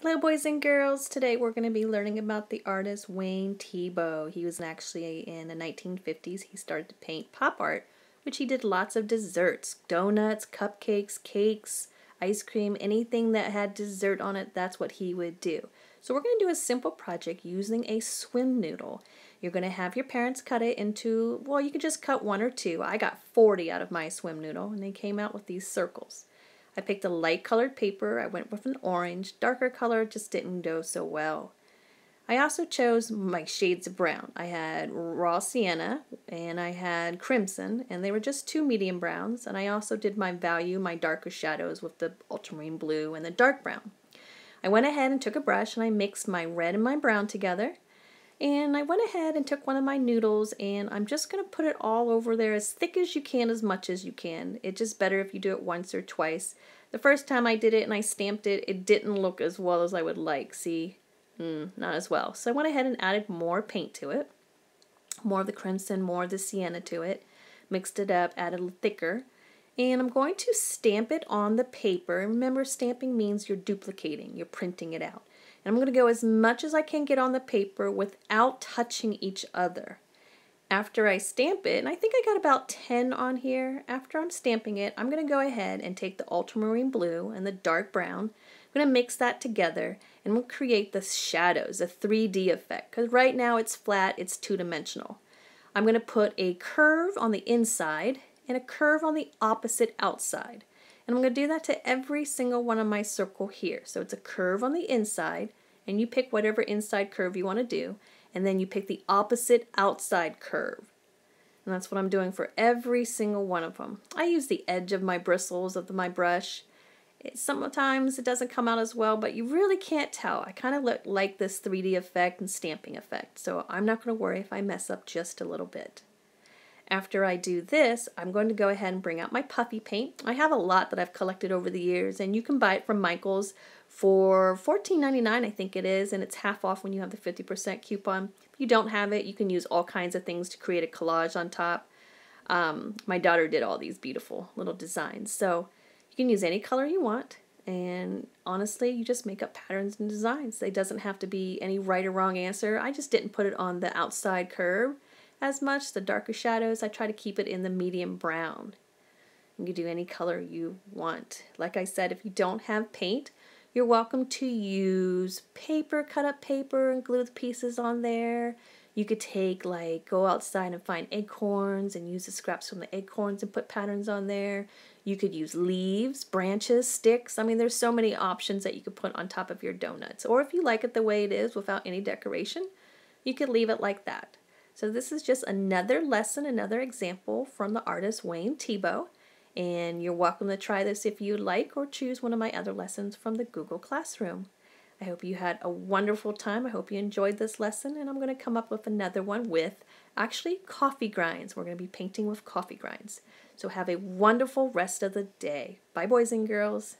Hello boys and girls. Today we're going to be learning about the artist Wayne Tebow. He was actually in the 1950s. He started to paint pop art, which he did lots of desserts, donuts, cupcakes, cakes, ice cream, anything that had dessert on it, that's what he would do. So we're going to do a simple project using a swim noodle. You're going to have your parents cut it into, well, you can just cut one or two. I got 40 out of my swim noodle and they came out with these circles. I picked a light colored paper. I went with an orange. Darker color just didn't go so well. I also chose my shades of brown. I had raw sienna and I had crimson and they were just two medium browns and I also did my value, my darker shadows with the ultramarine blue and the dark brown. I went ahead and took a brush and I mixed my red and my brown together and I went ahead and took one of my noodles and I'm just going to put it all over there as thick as you can, as much as you can. It's just better if you do it once or twice. The first time I did it and I stamped it, it didn't look as well as I would like. See, mm, not as well. So I went ahead and added more paint to it, more of the crimson, more of the sienna to it, mixed it up, added a thicker. And I'm going to stamp it on the paper. Remember, stamping means you're duplicating, you're printing it out. I'm going to go as much as I can get on the paper without touching each other. After I stamp it, and I think I got about 10 on here, after I'm stamping it, I'm going to go ahead and take the ultramarine blue and the dark brown. I'm going to mix that together and we'll create the shadows, a 3D effect, because right now it's flat, it's two-dimensional. I'm going to put a curve on the inside and a curve on the opposite outside. And I'm going to do that to every single one of my circle here. So it's a curve on the inside, and you pick whatever inside curve you want to do, and then you pick the opposite outside curve. And that's what I'm doing for every single one of them. I use the edge of my bristles of the, my brush. It, sometimes it doesn't come out as well, but you really can't tell. I kind of like this 3D effect and stamping effect, so I'm not going to worry if I mess up just a little bit. After I do this, I'm going to go ahead and bring out my puffy paint. I have a lot that I've collected over the years, and you can buy it from Michael's for $14.99, I think it is, and it's half off when you have the 50% coupon. If you don't have it, you can use all kinds of things to create a collage on top. Um, my daughter did all these beautiful little designs, so you can use any color you want and honestly you just make up patterns and designs It doesn't have to be any right or wrong answer i just didn't put it on the outside curb as much. The darker shadows, I try to keep it in the medium brown. You can do any color you want. Like I said, if you don't have paint, you're welcome to use paper, cut up paper and glue the pieces on there. You could take like, go outside and find acorns and use the scraps from the acorns and put patterns on there. You could use leaves, branches, sticks. I mean, there's so many options that you could put on top of your donuts. Or if you like it the way it is without any decoration, you could leave it like that. So this is just another lesson, another example from the artist Wayne Tebow. And you're welcome to try this if you like or choose one of my other lessons from the Google Classroom. I hope you had a wonderful time. I hope you enjoyed this lesson and I'm going to come up with another one with actually coffee grinds. We're going to be painting with coffee grinds. So have a wonderful rest of the day. Bye boys and girls.